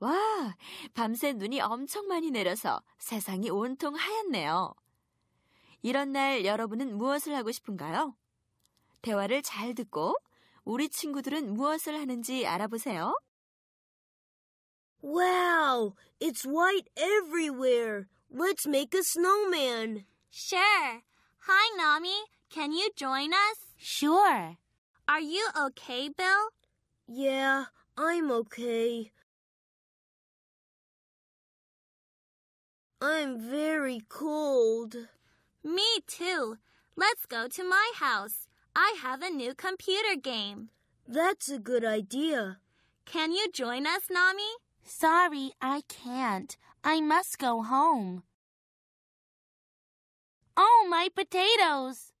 와, 밤새 눈이 엄청 많이 내려서 세상이 온통 하얗네요. 이런 날 여러분은 무엇을 하고 싶은가요? 대화를 잘 듣고 우리 친구들은 무엇을 하는지 알아보세요. Wow, it's white everywhere. Let's make a snowman. Sure. Hi, Nami. Can you join us? Sure. Are you okay, Bill? Yeah, I'm okay. I'm very cold. Me too. Let's go to my house. I have a new computer game. That's a good idea. Can you join us, Nami? Sorry, I can't. I must go home. Oh, my potatoes!